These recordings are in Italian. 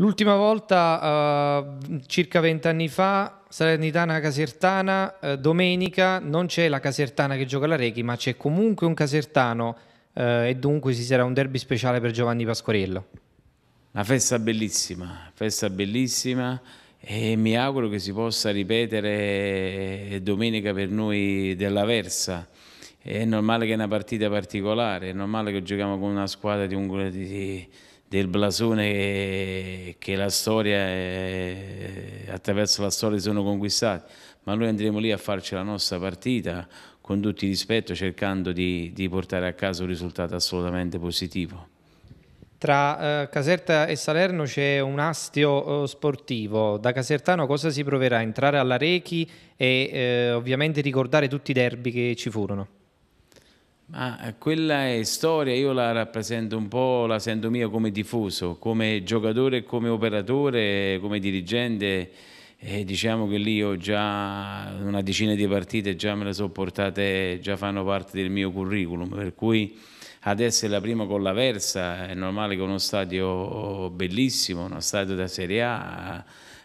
L'ultima volta, uh, circa vent'anni fa, Salernitana Casertana, uh, domenica non c'è la Casertana che gioca la Rechi, ma c'è comunque un Casertano uh, e dunque si sarà un derby speciale per Giovanni Pasquarello. Una festa bellissima, festa bellissima e mi auguro che si possa ripetere domenica per noi dell'Aversa. È normale che è una partita particolare, è normale che giochiamo con una squadra di un... Di, del blasone che la storia è, attraverso la storia sono conquistati, ma noi andremo lì a farci la nostra partita con tutti il rispetto cercando di, di portare a casa un risultato assolutamente positivo. Tra eh, Caserta e Salerno c'è un astio eh, sportivo. Da Casertano cosa si proverà? Entrare alla Rechi e eh, ovviamente ricordare tutti i derby che ci furono. Ma eh, quella è storia, io la rappresento un po', la sento mia come tifoso, come giocatore, come operatore, come dirigente. E diciamo che lì ho già una decina di partite, già me le sono portate, già fanno parte del mio curriculum. Per cui adesso è la prima con la Versa, è normale che è uno stadio bellissimo, uno stadio da Serie A,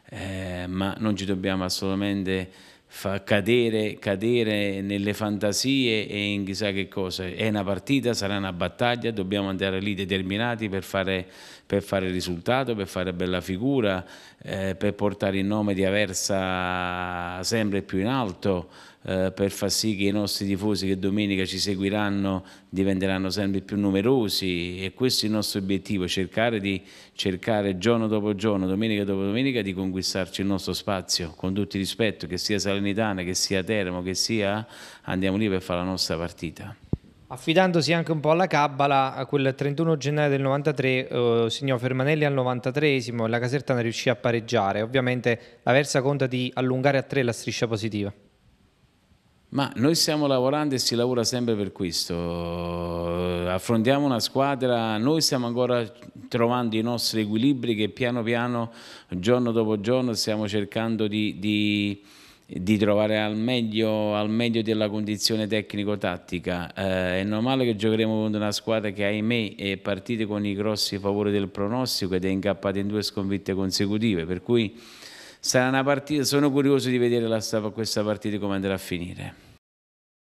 eh, ma non ci dobbiamo assolutamente fa cadere, cadere nelle fantasie e in chissà che cosa. È una partita, sarà una battaglia, dobbiamo andare lì determinati per fare, per fare risultato, per fare bella figura, eh, per portare il nome di Aversa sempre più in alto. Eh, per far sì che i nostri tifosi che domenica ci seguiranno diventeranno sempre più numerosi e questo è il nostro obiettivo, cercare di cercare giorno dopo giorno, domenica dopo domenica di conquistarci il nostro spazio con tutto il rispetto, che sia Salernitana, che sia Teramo, che sia andiamo lì per fare la nostra partita. Affidandosi anche un po' alla Cabbala, a quel 31 gennaio del 93 eh, signor Fermanelli al 93esimo e la Casertana riuscì a pareggiare. Ovviamente la Versa conta di allungare a tre la striscia positiva. Ma noi stiamo lavorando e si lavora sempre per questo. Affrontiamo una squadra, noi stiamo ancora trovando i nostri equilibri che piano piano, giorno dopo giorno, stiamo cercando di, di, di trovare al meglio, al meglio, della condizione tecnico-tattica. Eh, è normale che giocheremo contro una squadra che, ahimè, è partita con i grossi favori del pronostico ed è incappata in due sconfitte consecutive, per cui Sarà una partita, sono curioso di vedere la, questa partita come andrà a finire.